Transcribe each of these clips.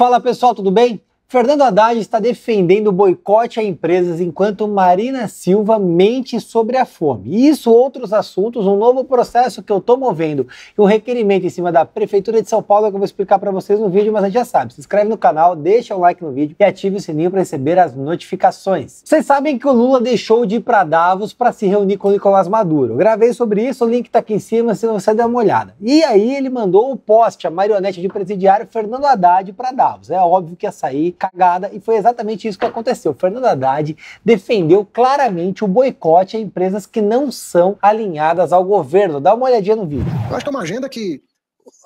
Fala pessoal, tudo bem? Fernando Haddad está defendendo o boicote a empresas enquanto Marina Silva mente sobre a fome. E isso, outros assuntos, um novo processo que eu estou movendo e um requerimento em cima da Prefeitura de São Paulo que eu vou explicar para vocês no vídeo, mas a gente já sabe. Se inscreve no canal, deixa o like no vídeo e ative o sininho para receber as notificações. Vocês sabem que o Lula deixou de ir para Davos para se reunir com o Nicolás Maduro. gravei sobre isso, o link está aqui em cima, se você der uma olhada. E aí ele mandou o poste, a marionete de presidiário Fernando Haddad para Davos. É óbvio que ia sair cagada e foi exatamente isso que aconteceu. Fernando Haddad defendeu claramente o boicote a empresas que não são alinhadas ao governo. Dá uma olhadinha no vídeo. Eu acho que é uma agenda que,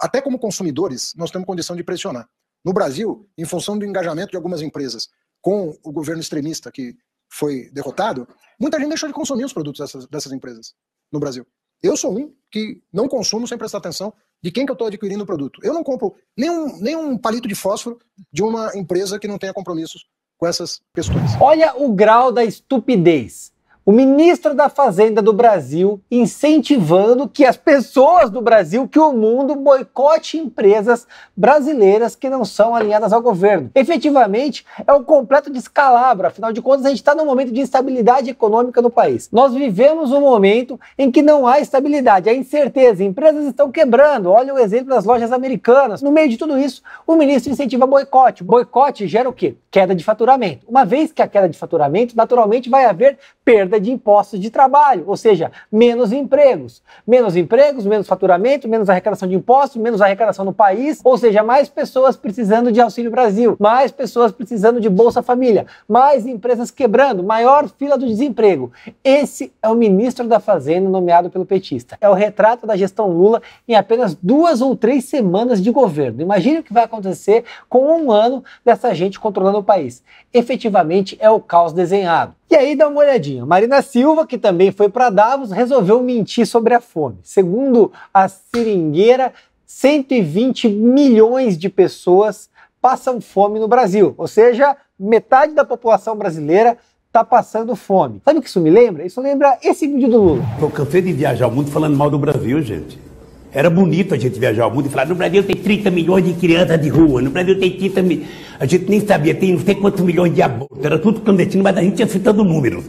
até como consumidores, nós temos condição de pressionar. No Brasil, em função do engajamento de algumas empresas com o governo extremista que foi derrotado, muita gente deixou de consumir os produtos dessas, dessas empresas no Brasil. Eu sou um que não consumo sem prestar atenção de quem que eu estou adquirindo o produto. Eu não compro nenhum, nenhum palito de fósforo de uma empresa que não tenha compromissos com essas questões. Olha o grau da estupidez o ministro da Fazenda do Brasil incentivando que as pessoas do Brasil, que o mundo boicote empresas brasileiras que não são alinhadas ao governo. Efetivamente, é um completo descalabro, afinal de contas, a gente está num momento de instabilidade econômica no país. Nós vivemos um momento em que não há estabilidade, há incerteza, empresas estão quebrando. Olha o exemplo das lojas americanas. No meio de tudo isso, o ministro incentiva boicote. Boicote gera o quê? Queda de faturamento. Uma vez que a queda de faturamento, naturalmente vai haver perda de impostos de trabalho, ou seja, menos empregos. Menos empregos, menos faturamento, menos arrecadação de impostos, menos arrecadação no país, ou seja, mais pessoas precisando de Auxílio Brasil, mais pessoas precisando de Bolsa Família, mais empresas quebrando, maior fila do desemprego. Esse é o ministro da Fazenda nomeado pelo petista. É o retrato da gestão Lula em apenas duas ou três semanas de governo. Imagine o que vai acontecer com um ano dessa gente controlando o país. Efetivamente é o caos desenhado. E aí dá uma olhadinha. Marina Silva, que também foi para Davos, resolveu mentir sobre a fome. Segundo a seringueira, 120 milhões de pessoas passam fome no Brasil, ou seja, metade da população brasileira está passando fome. Sabe o que isso me lembra? Isso lembra esse vídeo do Lula. Eu cansei de viajar o mundo falando mal do Brasil, gente. Era bonito a gente viajar ao mundo e falar, no Brasil tem 30 milhões de crianças de rua, no Brasil tem 30 milhões. A gente nem sabia, tem não sei quantos milhões de abortos, era tudo clandestino, mas a gente ia citando números,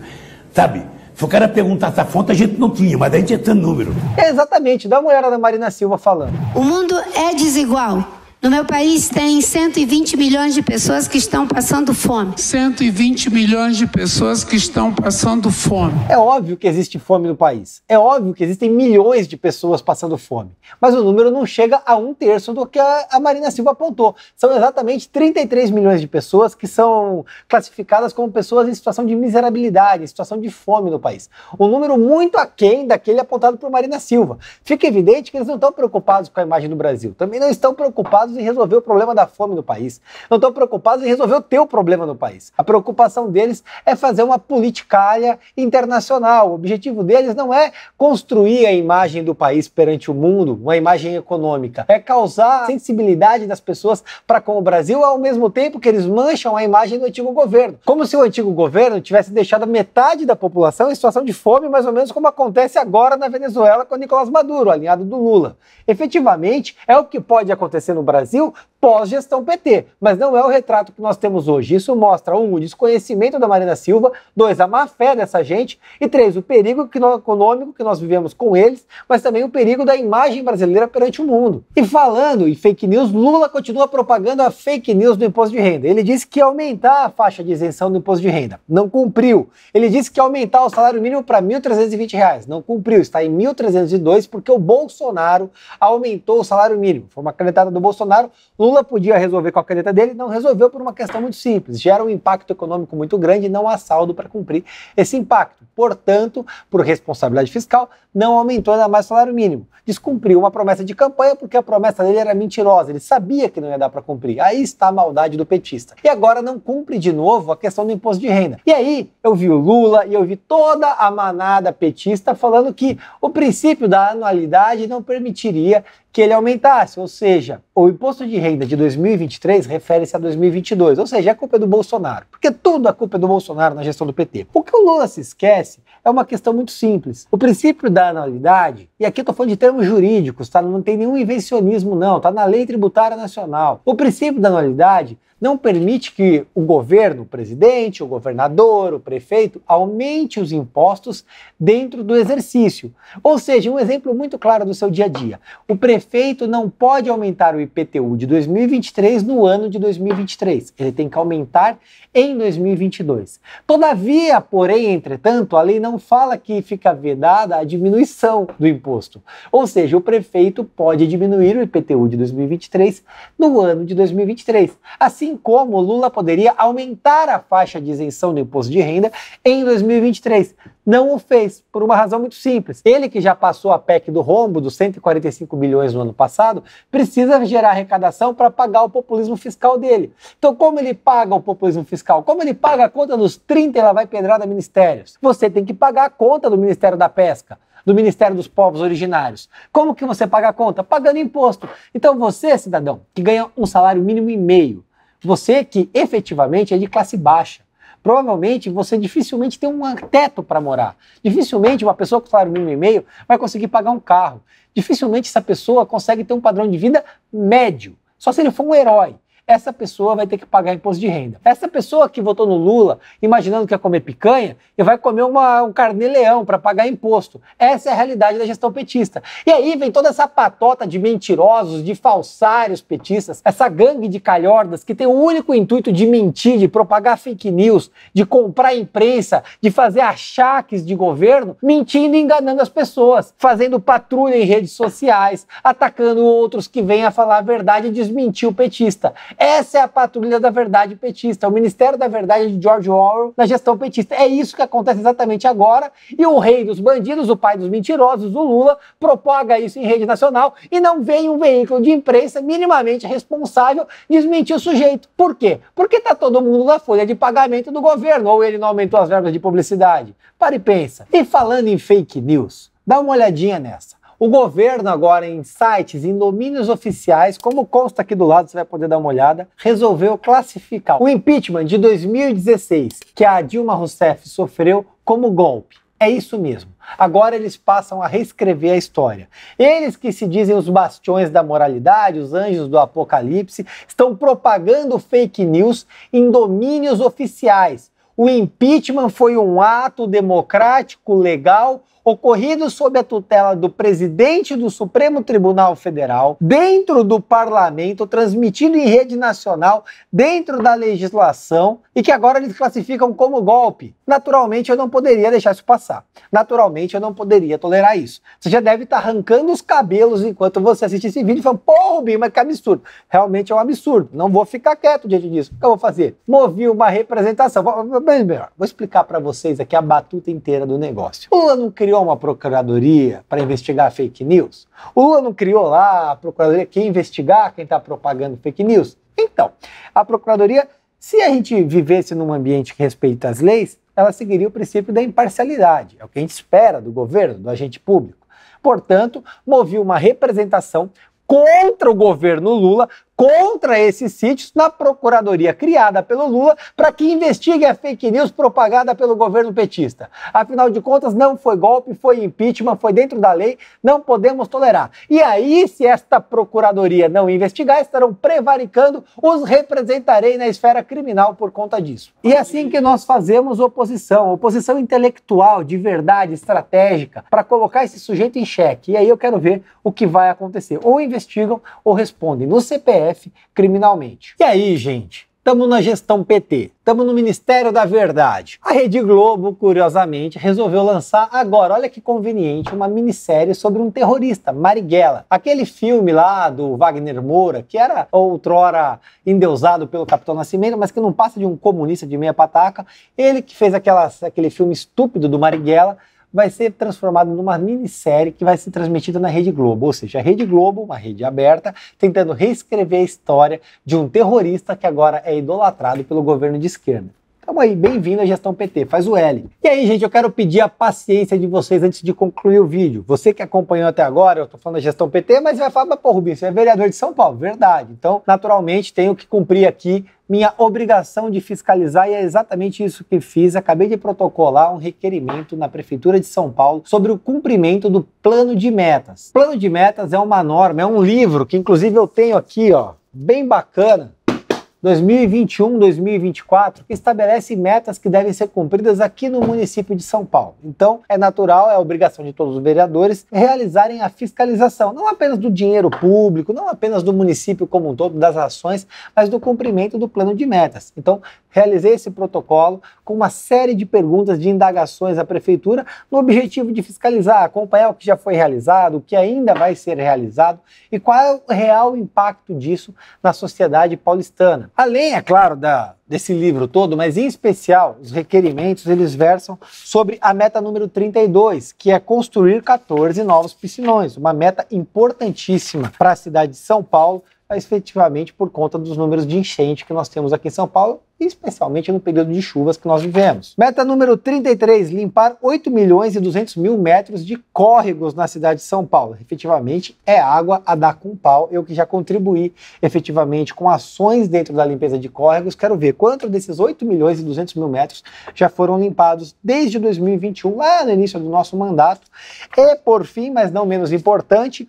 sabe? Se o cara perguntasse a fonte, a gente não tinha, mas a gente ia citando números. É exatamente, dá uma olhada na Marina Silva falando. O mundo é desigual no meu país tem 120 milhões de pessoas que estão passando fome. 120 milhões de pessoas que estão passando fome. É óbvio que existe fome no país. É óbvio que existem milhões de pessoas passando fome. Mas o número não chega a um terço do que a Marina Silva apontou. São exatamente 33 milhões de pessoas que são classificadas como pessoas em situação de miserabilidade, em situação de fome no país. Um número muito aquém daquele apontado por Marina Silva. Fica evidente que eles não estão preocupados com a imagem do Brasil. Também não estão preocupados preocupados em resolver o problema da fome no país. Não estão preocupados em resolver o teu problema no país. A preocupação deles é fazer uma politicária internacional. O objetivo deles não é construir a imagem do país perante o mundo, uma imagem econômica. É causar sensibilidade das pessoas para com o Brasil ao mesmo tempo que eles mancham a imagem do antigo governo. Como se o antigo governo tivesse deixado metade da população em situação de fome, mais ou menos como acontece agora na Venezuela com Nicolás Maduro, alinhado do Lula. Efetivamente, é o que pode acontecer no Brasil Brasil pós-gestão PT, mas não é o retrato que nós temos hoje. Isso mostra, um, o desconhecimento da Marina Silva, dois, a má fé dessa gente, e três, o perigo que nós, econômico que nós vivemos com eles, mas também o perigo da imagem brasileira perante o mundo. E falando em fake news, Lula continua propagando a fake news do imposto de renda. Ele disse que ia aumentar a faixa de isenção do imposto de renda. Não cumpriu. Ele disse que ia aumentar o salário mínimo para R$ 1.320. Não cumpriu. Está em R$ 1.302 porque o Bolsonaro aumentou o salário mínimo. Foi uma canetada do Bolsonaro. Lula Lula podia resolver com a caneta dele, não resolveu por uma questão muito simples. Gera um impacto econômico muito grande e não há saldo para cumprir esse impacto. Portanto, por responsabilidade fiscal, não aumentou ainda mais o salário mínimo. Descumpriu uma promessa de campanha porque a promessa dele era mentirosa, ele sabia que não ia dar para cumprir. Aí está a maldade do petista. E agora não cumpre de novo a questão do imposto de renda. E aí eu vi o Lula e eu vi toda a manada petista falando que o princípio da anualidade não permitiria que ele aumentasse, ou seja, o imposto de renda de 2023 refere-se a 2022, ou seja, é a culpa é do Bolsonaro, porque tudo é a culpa é do Bolsonaro na gestão do PT. O que o Lula se esquece é uma questão muito simples. O princípio da anualidade, e aqui eu estou falando de termos jurídicos, tá? Não tem nenhum invencionismo não, tá na lei tributária nacional. O princípio da anualidade não permite que o governo, o presidente, o governador, o prefeito, aumente os impostos dentro do exercício. Ou seja, um exemplo muito claro do seu dia a dia. O prefeito não pode aumentar o IPTU de 2023 no ano de 2023. Ele tem que aumentar em 2022. Todavia, porém, entretanto, a lei não fala que fica vedada a diminuição do imposto. Ou seja, o prefeito pode diminuir o IPTU de 2023 no ano de 2023. Assim como Lula poderia aumentar a faixa de isenção do imposto de renda em 2023. Não o fez, por uma razão muito simples. Ele, que já passou a PEC do rombo dos 145 bilhões no ano passado, precisa gerar arrecadação para pagar o populismo fiscal dele. Então, como ele paga o populismo fiscal? Como ele paga a conta dos 30 e lá vai pedrada ministérios? Você tem que pagar a conta do Ministério da Pesca do Ministério dos Povos Originários. Como que você paga a conta? Pagando imposto. Então você, cidadão, que ganha um salário mínimo e meio, você que efetivamente é de classe baixa. Provavelmente você dificilmente tem um teto para morar. Dificilmente uma pessoa com salário mínimo e meio vai conseguir pagar um carro. Dificilmente essa pessoa consegue ter um padrão de vida médio. Só se ele for um herói essa pessoa vai ter que pagar imposto de renda. Essa pessoa que votou no Lula, imaginando que ia comer picanha, e vai comer uma, um carne-leão para pagar imposto. Essa é a realidade da gestão petista. E aí vem toda essa patota de mentirosos, de falsários petistas, essa gangue de calhordas que tem o único intuito de mentir, de propagar fake news, de comprar imprensa, de fazer achaques de governo, mentindo e enganando as pessoas, fazendo patrulha em redes sociais, atacando outros que vêm a falar a verdade e desmentir o petista. Essa é a patrulha da verdade petista, o Ministério da Verdade de George Orwell na gestão petista. É isso que acontece exatamente agora e o rei dos bandidos, o pai dos mentirosos, o Lula, propaga isso em rede nacional e não vem um veículo de imprensa minimamente responsável desmentir o sujeito. Por quê? Porque está todo mundo na folha de pagamento do governo ou ele não aumentou as verbas de publicidade. Para e pensa. E falando em fake news, dá uma olhadinha nessa. O governo agora em sites, em domínios oficiais, como consta aqui do lado, você vai poder dar uma olhada, resolveu classificar o impeachment de 2016 que a Dilma Rousseff sofreu como golpe. É isso mesmo. Agora eles passam a reescrever a história. Eles que se dizem os bastiões da moralidade, os anjos do apocalipse, estão propagando fake news em domínios oficiais. O impeachment foi um ato democrático legal ocorrido sob a tutela do presidente do Supremo Tribunal Federal, dentro do parlamento, transmitido em rede nacional, dentro da legislação, e que agora eles classificam como golpe. Naturalmente, eu não poderia deixar isso passar. Naturalmente, eu não poderia tolerar isso. Você já deve estar arrancando os cabelos enquanto você assiste esse vídeo e falando, pô, Rubinho, mas que absurdo. Realmente é um absurdo. Não vou ficar quieto diante disso. O que eu vou fazer? Movi uma representação. Vou, melhor, vou explicar para vocês aqui a batuta inteira do negócio. O Lula não criou criou uma procuradoria para investigar fake news? O Lula não criou lá a procuradoria que investigar quem está propagando fake news? Então, a procuradoria, se a gente vivesse num ambiente que respeita as leis, ela seguiria o princípio da imparcialidade, é o que a gente espera do governo, do agente público. Portanto, moviu uma representação contra o governo Lula contra esses sítios na procuradoria criada pelo Lula para que investigue a fake news propagada pelo governo petista. Afinal de contas, não foi golpe, foi impeachment, foi dentro da lei, não podemos tolerar. E aí, se esta procuradoria não investigar, estarão prevaricando, os representarei na esfera criminal por conta disso. E é assim que nós fazemos oposição, oposição intelectual, de verdade, estratégica, para colocar esse sujeito em xeque. E aí eu quero ver o que vai acontecer. Ou investigam ou respondem. No CPF STF criminalmente. E aí, gente? Estamos na gestão PT, estamos no Ministério da Verdade. A Rede Globo, curiosamente, resolveu lançar agora, olha que conveniente, uma minissérie sobre um terrorista, Marighella. Aquele filme lá do Wagner Moura, que era outrora endeusado pelo Capitão Nascimento, mas que não passa de um comunista de meia pataca, ele que fez aquele filme estúpido do Marighella, vai ser transformado numa minissérie que vai ser transmitida na Rede Globo, ou seja, a Rede Globo, uma rede aberta, tentando reescrever a história de um terrorista que agora é idolatrado pelo governo de esquerda. Tamo aí, bem-vindo à gestão PT, faz o L. E aí, gente, eu quero pedir a paciência de vocês antes de concluir o vídeo. Você que acompanhou até agora, eu tô falando da gestão PT, mas vai falar, mas pô, Rubinho, você é vereador de São Paulo, verdade. Então, naturalmente, tenho que cumprir aqui minha obrigação de fiscalizar, e é exatamente isso que fiz. Acabei de protocolar um requerimento na Prefeitura de São Paulo sobre o cumprimento do plano de metas. Plano de metas é uma norma, é um livro que, inclusive, eu tenho aqui, ó, bem bacana 2021, 2024, que estabelece metas que devem ser cumpridas aqui no município de São Paulo. Então, é natural, é obrigação de todos os vereadores realizarem a fiscalização, não apenas do dinheiro público, não apenas do município como um todo, das ações, mas do cumprimento do plano de metas. Então, realizei esse protocolo com uma série de perguntas, de indagações à prefeitura, no objetivo de fiscalizar, acompanhar o que já foi realizado, o que ainda vai ser realizado e qual é o real impacto disso na sociedade paulistana. Além, é claro, da, desse livro todo, mas em especial, os requerimentos, eles versam sobre a meta número 32, que é construir 14 novos piscinões, uma meta importantíssima para a cidade de São Paulo efetivamente por conta dos números de enchente que nós temos aqui em São Paulo, especialmente no período de chuvas que nós vivemos. Meta número 33, limpar 8 milhões e 200 mil metros de córregos na cidade de São Paulo. Efetivamente, é água a dar com pau. Eu que já contribuí efetivamente com ações dentro da limpeza de córregos, quero ver quantos desses 8 milhões e 200 mil metros já foram limpados desde 2021, lá no início do nosso mandato. E por fim, mas não menos importante,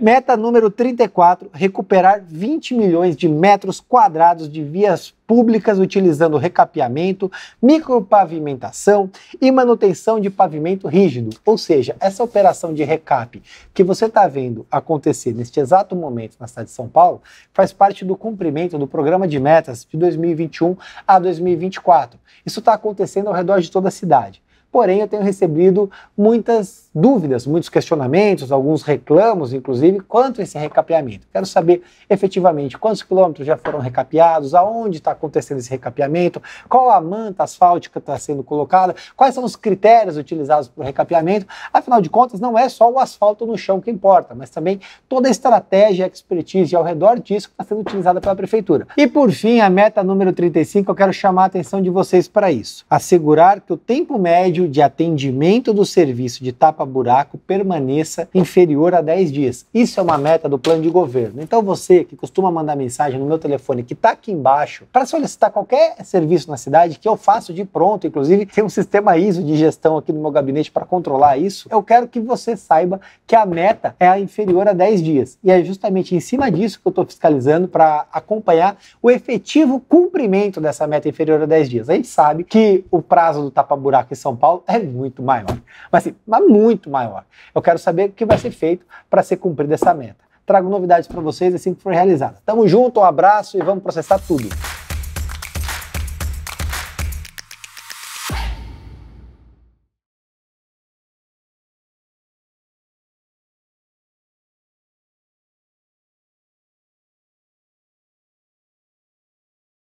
Meta número 34: recuperar 20 milhões de metros quadrados de vias públicas utilizando recapeamento, micropavimentação e manutenção de pavimento rígido. Ou seja, essa operação de recap que você está vendo acontecer neste exato momento na cidade de São Paulo faz parte do cumprimento do programa de metas de 2021 a 2024. Isso está acontecendo ao redor de toda a cidade. Porém, eu tenho recebido muitas dúvidas, muitos questionamentos, alguns reclamos, inclusive, quanto a esse recapeamento. Quero saber efetivamente quantos quilômetros já foram recapeados, aonde está acontecendo esse recapeamento, qual a manta asfáltica está sendo colocada, quais são os critérios utilizados para o recapeamento. Afinal de contas, não é só o asfalto no chão que importa, mas também toda a estratégia e expertise ao redor disso que está sendo utilizada pela Prefeitura. E por fim, a meta número 35, eu quero chamar a atenção de vocês para isso. Assegurar que o tempo médio de atendimento do serviço de tapa buraco permaneça inferior a 10 dias. Isso é uma meta do plano de governo. Então você que costuma mandar mensagem no meu telefone que está aqui embaixo para solicitar qualquer serviço na cidade que eu faço de pronto, inclusive tem um sistema ISO de gestão aqui no meu gabinete para controlar isso, eu quero que você saiba que a meta é a inferior a 10 dias. E é justamente em cima disso que eu estou fiscalizando para acompanhar o efetivo cumprimento dessa meta inferior a 10 dias. A gente sabe que o prazo do tapa-buraco em São Paulo é muito maior. Mas, assim, mas muito muito maior. Eu quero saber o que vai ser feito para ser cumprida essa meta. Trago novidades para vocês assim que for realizada. Tamo junto, um abraço e vamos processar tudo.